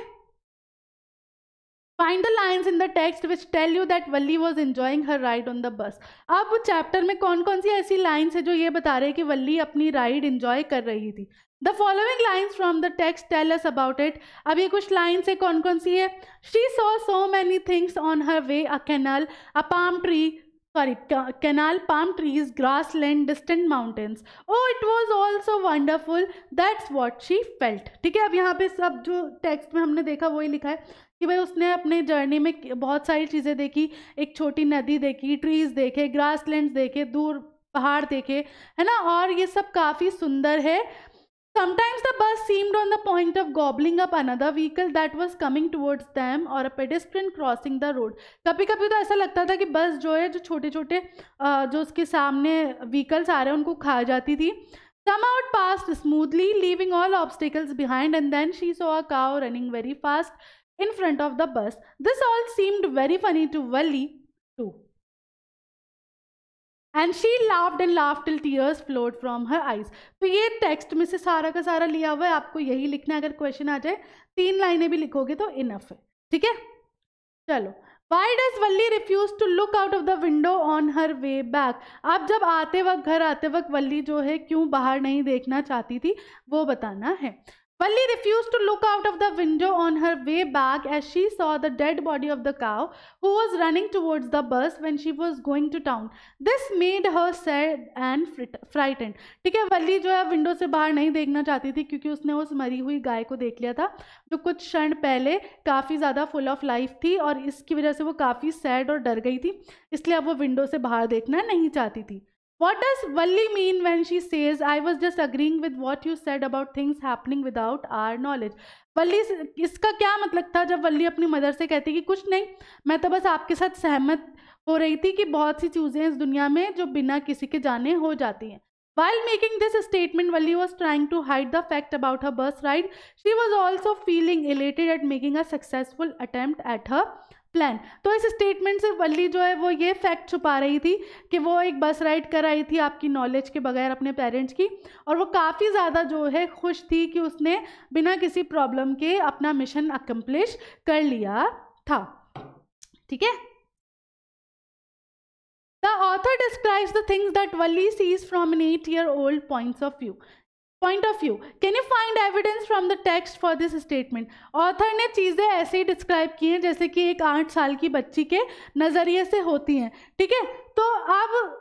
Find the lines in the text which tell you that Valli was enjoying her ride on the bus. अब chapter में कौन कौन lines है जो ये बता रहे हैं कि Valli ride enjoy कर रही थी The following lines from the text tell us about it. अब ये कुछ lines है कौन कौन सी She saw so many things on her way, a canal, a palm tree. Sorry, canal, palm trees, grassland, distant mountains. Oh, it was was also wonderful that's what she felt ठीक है अब यहाँ पे सब जो टेक्स्ट में हमने देखा वही लिखा कि भाई उसने अपने जर्नी में बहुत सारी चीज़ें देखी एक छोटी नदी देखी ट्रीज देखे ग्रास देखे दूर पहाड़ देखे है ना और ये सब काफ़ी सुंदर है sometimes the bus seemed on the point of gobbling up another vehicle that was coming towards them or a pedestrian crossing the road कभी कभी तो ऐसा लगता था कि बस जो है जो छोटे छोटे जो उसके सामने व्हीकल्स आ रहे हैं उनको खा जाती थी somehow passed smoothly leaving all obstacles behind and then she saw a cow running very fast in front of the bus. This all seemed very funny to Valli too. And she laughed and laughed till tears flowed from her eyes तो ये text में से सारा का सारा लिया हुआ है आपको यही लिखना है अगर क्वेश्चन आ जाए तीन लाइनें भी लिखोगे तो इनफ है ठीक है चलो why does Valli refuse to look out of the window on her way back आप जब आते वक्त घर आते वक्त वल्ली जो है क्यों बाहर नहीं देखना चाहती थी वो बताना है Valli refused to look out of the window on her way back as she saw the dead body of the cow who was running towards the bus when she was going to town. This made her sad and frightened. ठीक है वल्ली जो है window से बाहर नहीं देखना चाहती थी क्योंकि उसने उस मरी हुई गाय को देख लिया था जो कुछ क्षण पहले काफ़ी ज़्यादा फुल ऑफ लाइफ थी और इसकी वजह से वो काफ़ी सैड और डर गई थी इसलिए अब वो विंडो से बाहर देखना नहीं चाहती थी What does Valli mean when she says, I was just agreeing with what you said about things happening without our knowledge? valli iska kya matlab tha jab valli apni mother se kehti ki kuch nahi main to bas aapke sath sehmat ho rahi thi ki bahut si cheeze hain is duniya mein jo bina kisi ke jaane ho jati hain While making this statement, Valli was trying to hide the fact about her bus ride. She was also feeling elated at making a successful attempt at her plan तो इस statement से वल्ली जो है वो ये fact छुपा रही थी कि वो एक बस राइड कर आई थी आपकी नॉलेज के बगैर अपने पेरेंट्स की और वो काफ़ी ज़्यादा जो है खुश थी कि उसने बिना किसी प्रॉब्लम के अपना मिशन अकम्प्लिश कर लिया था ठीक है The author describes the things that Valli sees from an eight year old points of view. Point of view can you find evidence from the text for this statement author ने चीज़ें ऐसे ही describe की हैं जैसे कि एक आठ साल की बच्ची के नज़रिए से होती हैं ठीक है तो अब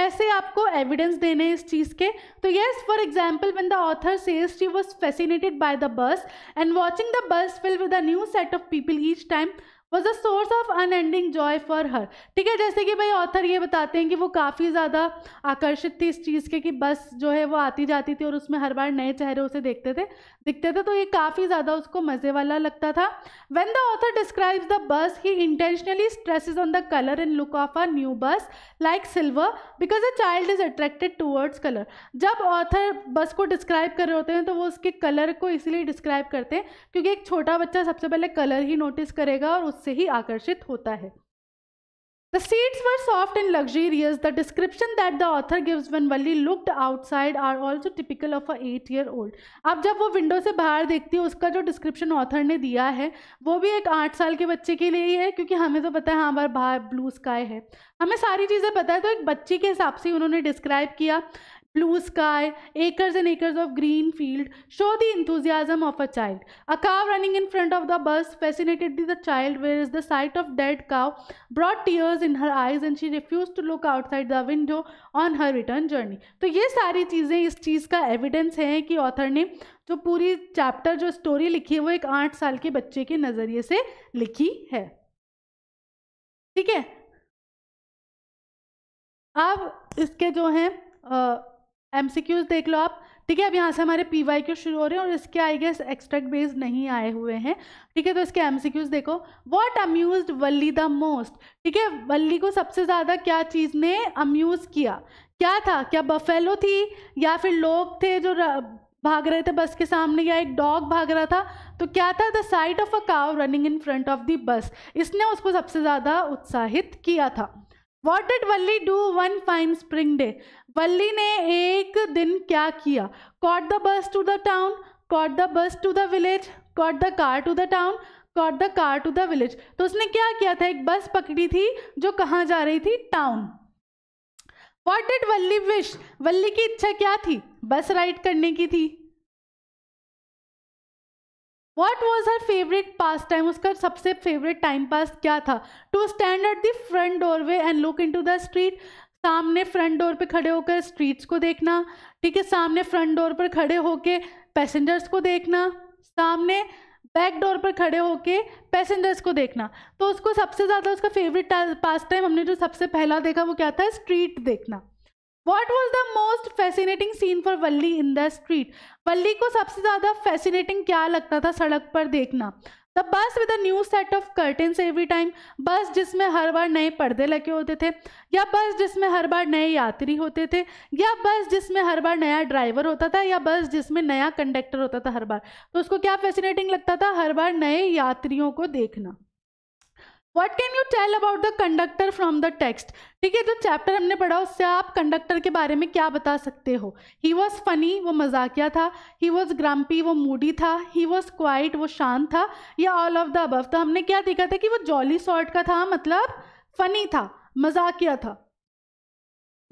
ऐसे आपको एविडेंस देने इस चीज़ के तो yes for example when the author says she was fascinated by the bus and watching the bus fill with a new set of people each time was a source of unending joy for her ठीक है जैसे कि भाई author ये बताते हैं कि वो काफ़ी ज़्यादा आकर्षित थी इस चीज़ के कि बस जो है वो आती जाती थी और उसमें हर बार नए चेहरे उसे देखते थे दिखते थे तो ये काफ़ी ज़्यादा उसको मज़े वाला लगता था when the author describes the bus he intentionally stress on the colour and look of a new bus like silver because a child is attracted towards colour जब ऑथर बस को डिस्क्राइब कर रहे होते हैं तो वो उसके कलर को इसीलिए डिस्क्राइब करते हैं क्योंकि एक छोटा बच्चा सबसे पहले कलर ही नोटिस करेगा और उससे ही आकर्षित होता है The seats were soft and luxurious. The description that the author gives when Valli looked outside are also typical of a eight year old. अब जब वो विंडो से बाहर देखती है उसका जो डिस्क्रिप्शन ऑथर ने दिया है वो भी एक आठ साल के बच्चे के लिए ही है क्योंकि हमें तो पता है हाँ बार बाहर ब्लू स्काई है हमें सारी चीज़ें पता है तो एक बच्ची के हिसाब से उन्होंने डिस्क्राइब किया blue sky acres and acres of green field show the enthusiasm of a child a cow running in front of the bus fascinated the child whereas the sight of dead cow brought tears in her eyes and she refuse to look outside the window on her return journey तो ये सारी चीज़ें इस चीज़ का evidence है कि author ने जो पूरी चैप्टर जो स्टोरी लिखी है वो एक आठ साल के बच्चे के नज़रिए से लिखी है ठीक है अब इसके जो हैं एम देख लो आप ठीक है अब यहाँ से हमारे पी वाई क्यू शुरू हो रहे हैं और इसके आई गेस एक्सट्रैक्ट बेस नहीं आए हुए हैं ठीक है तो इसके एम देखो what amuse Valli the most ठीक है वल्ली को सबसे ज़्यादा क्या चीज़ ने अम्यूज़ किया क्या था क्या बफेलो थी या फिर लोग थे जो र... भाग रहे थे बस के सामने या एक डॉग भाग रहा था तो क्या था the sight of a cow running in front of the bus इसने उसको सबसे ज़्यादा उत्साहित किया था what did Valli do one fine spring day Valli ने एक दिन क्या किया caught the bus to the town caught the bus to the village caught the car to the town caught the car to the village तो उसने क्या किया था एक बस पकड़ी थी जो कहाँ जा रही थी town what did Valli wish Valli की इच्छा क्या थी बस राइड करने की थी what was her favourite pastime उसका सबसे फेवरेट टाइम पास क्या था to stand at the front doorway and look into the street सामने फ्रंट डोर पे खड़े होकर स्ट्रीट्स को देखना ठीक है सामने फ्रंट डोर पर खड़े होके पैसेंजर्स को देखना सामने बैक डोर पर खड़े होके पैसेंजर्स को देखना तो उसको सबसे ज़्यादा उसका फेवरेट पास टाइम हमने जो सबसे पहला देखा वो क्या था स्ट्रीट देखना what was the most fascinating scene for Valli in the street Valli को सबसे ज़्यादा फैसिनेटिंग क्या लगता था सड़क पर देखना the bus with new set of curtains every time bus जिसमें हर बार नए पर्दे लगे होते थे या बस जिसमें हर बार नए यात्री होते थे या बस जिसमें हर बार नया ड्राइवर होता था या बस जिसमें नया कंडक्टर होता था हर बार तो उसको क्या फैसिनेटिंग लगता था हर बार नए यात्रियों को देखना what can you tell about the conductor from the text ठीक है जो चैप्टर हमने पढ़ा उससे आप कंडक्टर के बारे में क्या बता सकते हो ही वॉज फनी वो मजाकिया था ही वॉज ग्राम्पी वो मूडी था ही वॉज क्वाइट वो शांत था या ऑल ऑफ द अबव तो हमने क्या देखा था कि वो जॉली सॉर्ट का था मतलब फनी था मजाकिया था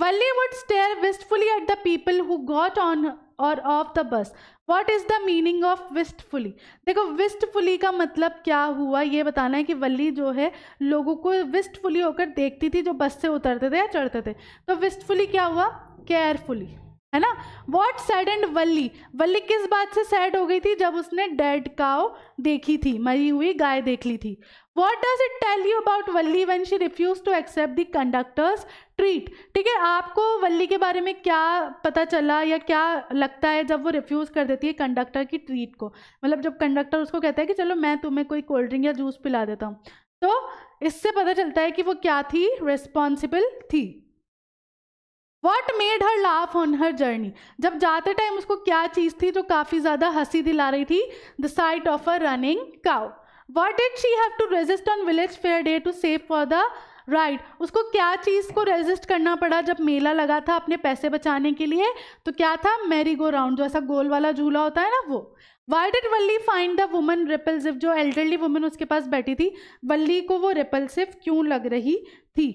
Valli would stare wistfully at the people who got on और off the bus what is the meaning of wistfully देखो विस्टफुली का मतलब क्या हुआ ये बताना है कि वल्ली जो है लोगों को विस्टफुली होकर देखती थी जो बस से उतरते थे या चढ़ते थे तो विस्टफुली क्या हुआ केयरफुली है ना what saddened Valli Valli किस बात से सैड हो गई थी जब उसने डेड काव देखी थी मरी हुई गाय देख ली थी what does it tell you about Valli when she refuse to accept the conductor's treat ठीक है आपको वल्ली के बारे में क्या पता चला या क्या लगता है जब वो रिफ्यूज़ कर देती है कंडक्टर की ट्रीट को मतलब जब कंडक्टर उसको कहता है कि चलो मैं तुम्हें कोई कोल्ड ड्रिंक या जूस पिला देता हूँ तो इससे पता चलता है कि वो क्या थी रिस्पॉन्सिबल थी what made her laugh on her journey जब जाते टाइम उसको क्या चीज़ थी जो काफ़ी ज़्यादा हंसी दिला रही थी the sight of a running cow what did she have to resist on village fair day to save for the ride right. उसको क्या चीज़ को रेजिस्ट करना पड़ा जब मेला लगा था अपने पैसे बचाने के लिए तो क्या था मैरी गो राउंड जो ऐसा गोल वाला झूला होता है ना वो why did Valli find the woman repulsive जो एल्डरली वुमन उसके पास बैठी थी वल्ली को वो रिपल्सिव क्यों लग रही थी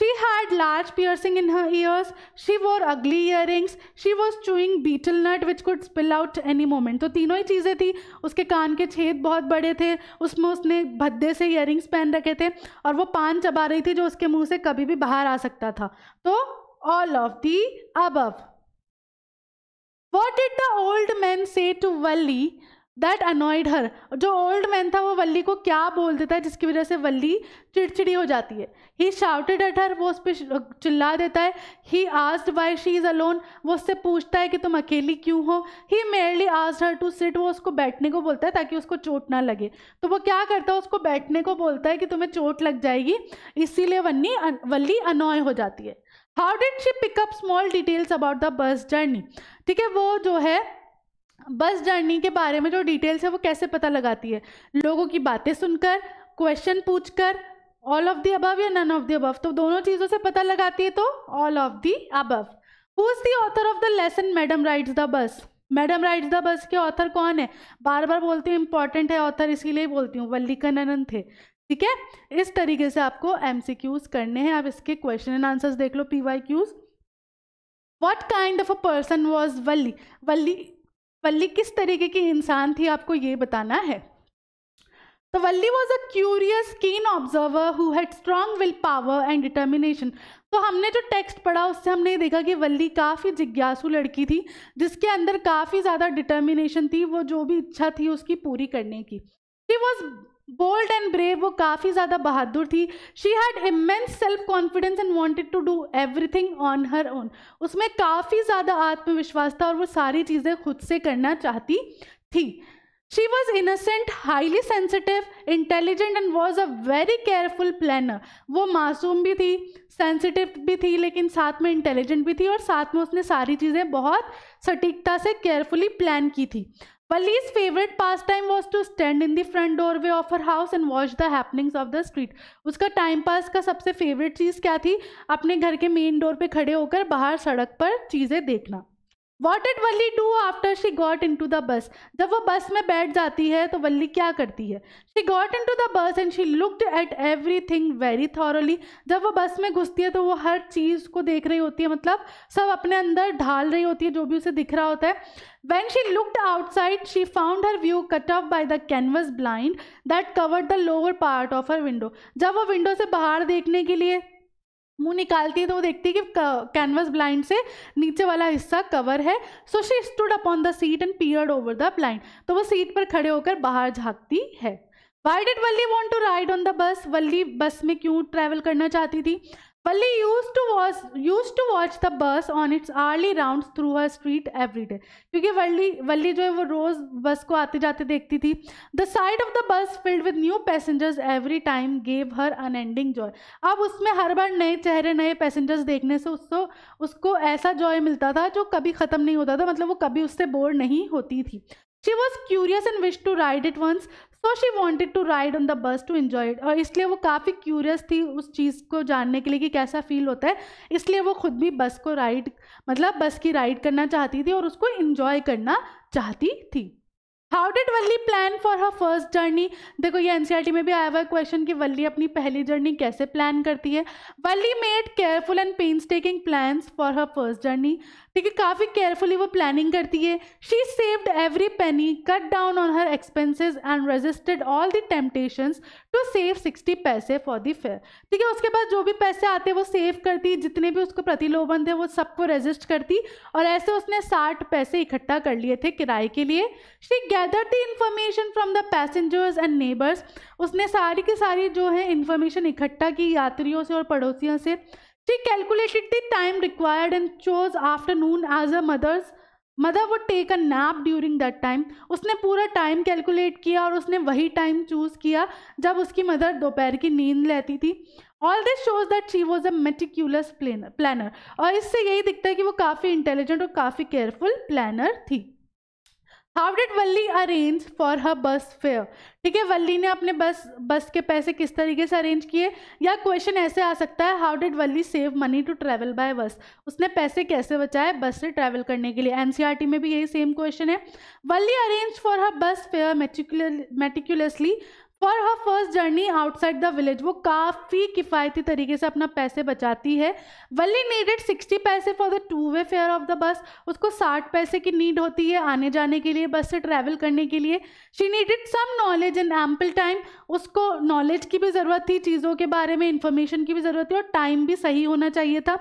She had large piercing in her ears. She wore ugly earrings. She was chewing betel nut which could spill out any moment. तो तीनों ही चीज़ें थी उसके कान के छेद बहुत बड़े थे उसमें उसने भद्दे से इयरिंग्स पहन रखे थे और वो पान चबा रही थी जो उसके मुंह से कभी भी बाहर आ सकता था तो all of the above what did the old man say to Valli that annoyed her जो ओल्ड मैन था वो वल्ली को क्या बोल देता है जिसकी वजह से वल्ली चिड़चिड़ी हो जाती है ही शाउटेड एट हर वो उस पर चिल्ला देता है he asked why she is alone वो उससे पूछता है कि तुम अकेली क्यों हो he merely asked her to sit वो उसको बैठने को बोलता है ताकि उसको चोट ना लगे तो वो क्या करता है उसको बैठने को बोलता है कि तुम्हें चोट लग जाएगी इसीलिए वन्नी वल्ली अनॉय हो जाती है how did she pick up small details about the bus journey ठीक है वो जो है बस जर्नी के बारे में जो डिटेल्स है वो कैसे पता लगाती है लोगों की बातें सुनकर क्वेश्चन पूछकर ऑल ऑफ दी अबव या नन ऑफ दी अबव तो दोनों चीज़ों से पता लगाती है तो all of the above who is the author of the lesson madam rides the bus madam rides the bus के ऑथर कौन है बार बार बोलती हूँ इंपॉर्टेंट है ऑथर इसीलिए बोलती हूँ ननन थे ठीक है इस तरीके से आपको एम करने हैं आप इसके क्वेश्चन एंड आंसर्स देख लो P Y Qs what kind of a person was Valli Valli Valli किस तरीके की इंसान थी आपको ये बताना है तो Valli was a curious keen observer who had strong will power and determination तो हमने जो टेक्स्ट पढ़ा उससे हमने देखा कि वल्ली काफ़ी जिज्ञासु लड़की थी जिसके अंदर काफ़ी ज़्यादा डिटर्मिनेशन थी वो जो भी इच्छा थी उसकी पूरी करने की she was bold and brave वो काफ़ी ज़्यादा बहादुर थी she had immense self confidence and wanted to do everything on her own उसमें काफ़ी ज़्यादा आत्मविश्वास था और वो सारी चीज़ें खुद से करना चाहती थी she was innocent highly sensitive intelligent and was a very careful planner वो मासूम भी थी सेंसिटिव भी थी लेकिन साथ में इंटेलिजेंट भी थी और साथ में उसने सारी चीज़ें बहुत सटीकता से केयरफुली प्लान की थी Valli's favorite pastime was to stand in the front doorway of her house and watch the happenings of the street. उसका टाइम पास का सबसे फेवरेट चीज़ क्या थी अपने घर के मेन डोर पे खड़े होकर बाहर सड़क पर चीज़ें देखना what did Valli do after she got into the bus जब वो बस में बैठ जाती है तो वल्ली क्या करती है she got into the bus and she looked at everything very thoroughly जब वो बस में घुसती है तो वो हर चीज़ को देख रही होती है मतलब सब अपने अंदर ढाल रही होती है जो भी उसे दिख रहा होता है when she looked outside she found her view cut off by the canvas blind that covered the lower part of her window जब वो विंडो से बाहर देखने के लिए मुंह निकालती है तो वो देखती है कि कैनवस ब्लाइंड से नीचे वाला हिस्सा कवर है so she stood upon the seat and peered over the blind तो वो सीट पर खड़े होकर बाहर झांकती है why did Valli want to ride on the bus Valli bus में क्यों ट्रैवल करना चाहती थी Valli used to watch used to watch the bus on its hourly rounds through her street every day. क्योंकि वल्ली वल्ली जो है वो रोज बस को आते जाते देखती थी the side of the bus filled with new passengers every time gave her unending joy अब उसमें हर बार नए चेहरे नए पैसेंजर्स देखने से उसको उसको ऐसा जॉय मिलता था जो कभी ख़त्म नहीं होता था मतलब वो कभी उससे बोर नहीं होती थी she was curious and wish to ride it once so she wanted to ride on the bus to enjoy it और इसलिए वो काफ़ी क्यूरियस थी उस चीज़ को जानने के लिए कि कैसा फील होता है इसलिए वो खुद भी बस को राइड मतलब बस की राइड करना चाहती थी और उसको इन्जॉय करना चाहती थी how did Valli plan for her first journey देखो ये टी e में भी आया हुआ क्वेश्चन कि वल्ली अपनी पहली जर्नी कैसे प्लान करती है Valli made careful and painstaking plans for her first journey ठीक है काफ़ी केयरफुली वो प्लानिंग करती है she saved every penny cut down on her expenses and resisted all the temptations to save sixty पैसे फॉर दी फेयर ठीक है उसके बाद जो भी पैसे आते वो सेव करती जितने भी उसको प्रतिलोभन थे वो सबको रजिस्ट करती और ऐसे उसने साठ पैसे इकट्ठा कर लिए थे किराए के लिए she gather the information from the passengers and neighbours उसने सारी की सारी जो है इन्फॉर्मेशन इकट्ठा की यात्रियों से और पड़ोसियों से She calculated the time required and chose afternoon as her mother's mother वो take a nap during that time उसने पूरा टाइम कैलकुलेट किया और उसने वही टाइम चूज़ किया जब उसकी मदर दोपहर की नींद लेती थी all this shows that she was a meticulous planner और इससे यही दिखता है कि वो काफ़ी इंटेलिजेंट और काफ़ी केयरफुल प्लानर थी how did Valli arrange for her bus fare ठीक है वल्ली ने अपने बस बस के पैसे किस तरीके से अरेंज किए या क्वेश्चन ऐसे आ सकता है how did Valli save money to travel by bus उसने पैसे कैसे बचाए बस से ट्रैवल करने के लिए एनसीईआरटी e में भी यही सेम क्वेश्चन है वल्ली arrange for her bus fare meticulously for her first journey outside the village वो काफ़ी किफ़ायती तरीके से अपना पैसे बचाती है वली नीडेड सिक्सटी पैसे for the two way fare of the bus उसको साठ पैसे की नीड होती है आने जाने के लिए बस से ट्रैवल करने के लिए she needed some knowledge in ample time उसको नॉलेज की भी ज़रूरत थी चीज़ों के बारे में इंफॉर्मेशन की भी ज़रूरत थी और टाइम भी सही होना चाहिए था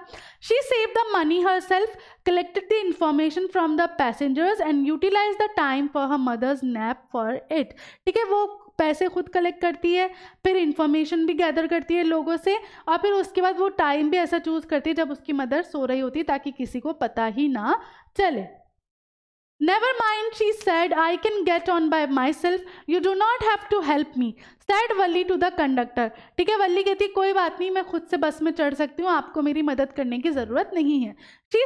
she save the money herself collected the information from the passengers and utilize the time for her mother's nap for it ठीक है वो पैसे खुद कलेक्ट करती है फिर इन्फॉर्मेशन भी गैदर करती है लोगों से और फिर उसके बाद वो टाइम भी ऐसा चूज़ करती है जब उसकी मदर सो रही होती है ताकि किसी को पता ही ना चले mind she she I can get on on myself you do not have to help me Said Valli to the conductor ठीक है वल्ली कहती कोई बात नहीं मैं खुद से बस में चढ़ सकती हूँ आपको मेरी मदद करने की ज़रूरत नहीं है she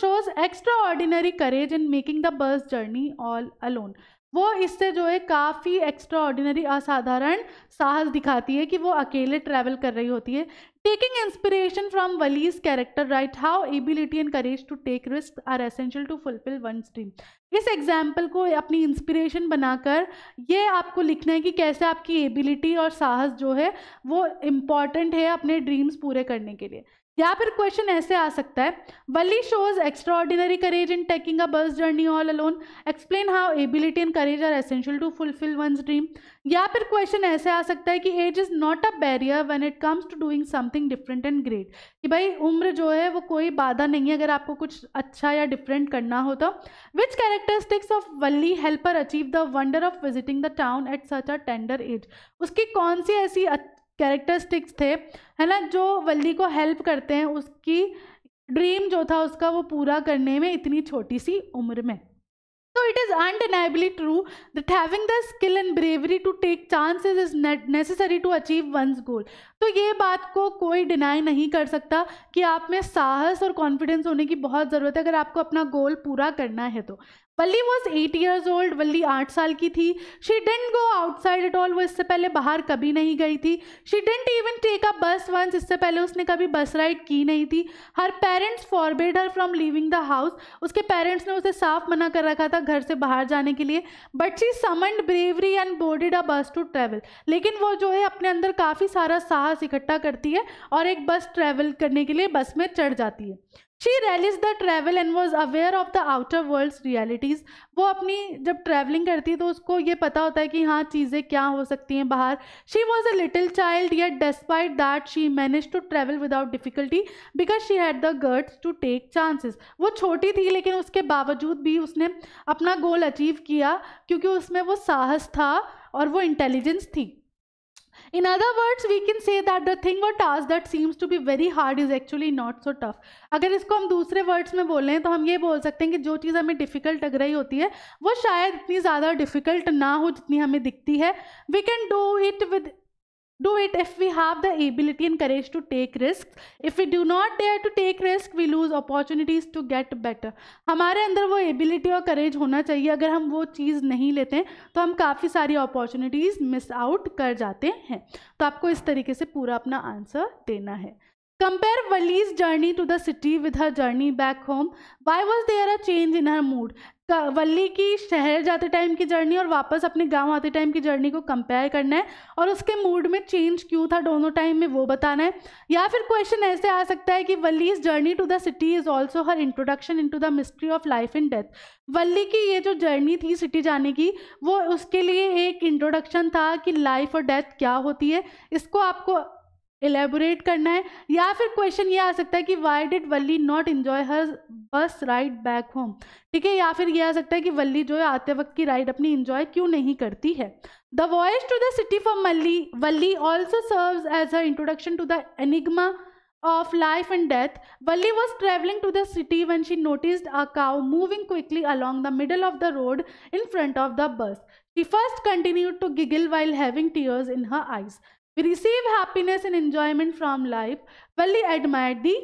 shows extraordinary courage in making the bus journey all alone वो इससे जो है काफ़ी एक्स्ट्रा ऑर्डिनरी असाधारण साहस दिखाती है कि वो अकेले ट्रैवल कर रही होती है taking inspiration from Valli's character right how ability and courage to take risk are essential to fulfil one stream इस एग्जाम्पल को अपनी इंस्पिरेशन बनाकर ये आपको लिखना है कि कैसे आपकी एबिलिटी और साहस जो है वो इम्पॉर्टेंट है अपने ड्रीम्स पूरे करने के लिए या फिर क्वेश्चन ऐसे आ सकता है Valli shows extraordinary courage in taking a bus journey all alone explain how ability and courage are essential to fulfil one's dream या फिर क्वेश्चन ऐसे आ सकता है कि age is not a barrier when it comes to doing something different and great कि भाई उम्र जो है वो कोई बाधा नहीं है अगर आपको कुछ अच्छा या डिफरेंट करना हो तो which characteristics of Valli helper achieve the wonder of visiting the town at such a tender age उसकी कौन सी ऐसी कैरेक्टरिस्टिक्स थे है ना जो वल्ली को हेल्प करते हैं उसकी ड्रीम जो था उसका वो पूरा करने में इतनी छोटी सी उम्र में so it is undeniably true that having the skill and bravery to take chances is necessary to achieve one's goal तो ये बात को कोई डिनाई नहीं कर सकता कि आप में साहस और कॉन्फिडेंस होने की बहुत ज़रूरत है अगर आपको अपना गोल पूरा करना है तो Valli was eight years old Valli आठ साल की थी she didn't go outside at all वो इससे पहले बाहर कभी नहीं गई थी she didn't even take a bus once इससे पहले उसने कभी बस राइड की नहीं थी her parents forbade her from leaving the house उसके पेरेंट्स ने उसे साफ मना कर रखा था घर से बाहर जाने के लिए but she summoned bravery and boarded a bus to travel लेकिन वो जो है अपने अंदर काफ़ी सारा साहस आवाज़ इकट्ठा करती है और एक बस ट्रैवल करने के लिए बस में चढ़ जाती है she realise the travel and was aware of the outer world realities वो अपनी जब ट्रैवलिंग करती है तो उसको ये पता होता है कि हाँ चीज़ें क्या हो सकती हैं बाहर she was a little child yet despite that she manage to travel without difficulty because she had the guts to take chances वो छोटी थी लेकिन उसके बावजूद भी उसने अपना गोल अचीव किया क्योंकि उसमें वो साहस था और वो इंटेलिजेंस थी In other words, we can say that the thing or task that seems to be very hard is actually not so tough. अगर इसको हम दूसरे वर्ड्स में बोल रहे हैं तो हम ये बोल सकते हैं कि जो चीज़ हमें डिफ़िकल्ट लग रही होती है वो शायद इतनी ज़्यादा डिफ़िकल्ट ना हो जितनी हमें दिखती है we can do it with do it if we have the ability and courage to take risks if we do not dare to take risk we lose opportunities to get better हमारे अंदर वो ability और करेज होना चाहिए अगर हम वो चीज़ नहीं लेते हैं तो हम काफ़ी सारी अपॉर्चुनिटीज़ मिस आउट कर जाते हैं तो आपको इस तरीके से पूरा अपना आंसर देना है Compare Vali's journey to the city with her journey back home. Why was there a change in her mood? वल्ली की शहर जाते टाइम की जर्नी और वापस अपने गांव आते टाइम की जर्नी को कंपेयर करना है और उसके मूड में चेंज क्यों था दोनों टाइम में वो बताना है या फिर क्वेश्चन ऐसे आ सकता है कि Valli is journey to the city is also her introduction into the mystery of life and death Valli की ये जो जर्नी थी सिटी जाने की वो उसके लिए एक इंट्रोडक्शन था कि लाइफ और डेथ क्या होती है इसको आपको एलेबोरेट करना है या फिर क्वेश्चन ये आ सकता है कि why did Valli not enjoy her bus ride back home ठीक है या फिर ये आ सकता है कि वल्ली जो है आते वक्त की राइड अपनी इन्जॉय क्यों नहीं करती है the voyage to the city for Malli Valli also serve as a introduction to the enigma of life and death Valli was travelling to the city when she notice a cow moving quickly along the middle of the road in front of the bus she first continue to giggle while having tears in her eyes We receive happiness and enjoyment from life. Valli admired the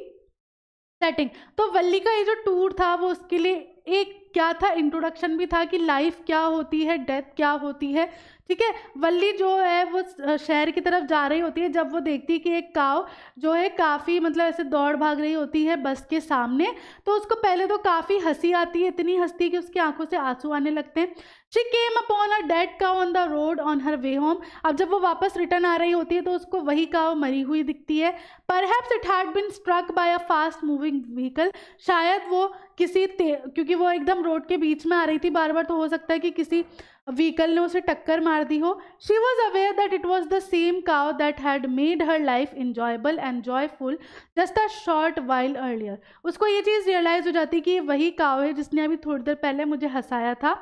setting. तो वल्ली का ये जो tour था वो उसके लिए एक क्या था इंट्रोडक्शन भी था कि लाइफ क्या होती है डेथ क्या होती है ठीक है वल्ली जो है वो शहर की तरफ जा रही होती है जब वो देखती है कि एक काव जो है काफ़ी मतलब ऐसे दौड़ भाग रही होती है बस के सामने तो उसको पहले तो काफ़ी हंसी आती है इतनी हंसती कि उसकी आंखों से आंसू आने लगते हैं she came upon a dead cow on the road on her way home अब जब वो वापस रिटर्न आ रही होती है तो उसको वही काव मरी हुई दिखती है पर perhaps it had been struck by a fast moving vehicle शायद वो किसी क्योंकि वो एकदम रोड के बीच में आ रही थी बार बार तो हो सकता है कि किसी व्हीकल ने उसे टक्कर मार दी हो she was aware that it was the same cow that had made her life enjoyable and joyful just a short while earlier उसको ये चीज़ रियलाइज़ हो जाती कि ये वही काव है जिसने अभी थोड़ी देर पहले मुझे हंसाया था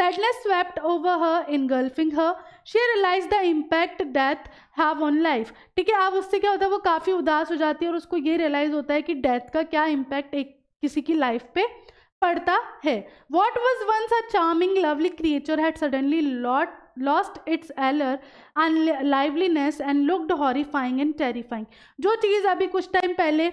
Sadness over her in engulfing her she realise the impact death have on life ठीक है अब उससे क्या होता है वो काफ़ी उदास हो जाती है और उसको ये रियलाइज़ होता है कि डेथ का क्या इम्पैक्ट एक किसी की लाइफ पे पड़ता है what was once a charming lovely creature had suddenly lot lost its allure and liveliness and looked horrifying and terrifying जो चीज़ अभी कुछ टाइम पहले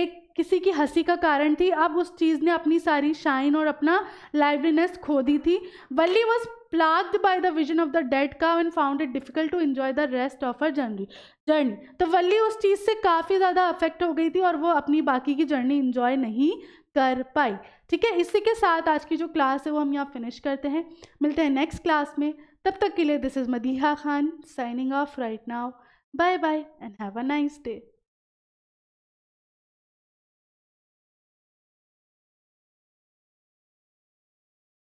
एक किसी की हंसी का कारण थी अब उस चीज़ ने अपनी सारी शाइन और अपना लाइवलीनेस खो दी थी Valli was plagued by the vision of the dead का and found it difficult to enjoy the rest of her journey journey तो वल्ली उस चीज़ से काफ़ी ज़्यादा अफेक्ट हो गई थी और वो अपनी बाकी की जर्नी इन्जॉय नहीं कर पाई ठीक है इसी के साथ आज की जो क्लास है वो हम यहाँ फिनिश करते हैं मिलते हैं नेक्स्ट क्लास में तब तक के लिए this is Madiha Khan signing off right now bye bye and have a nice day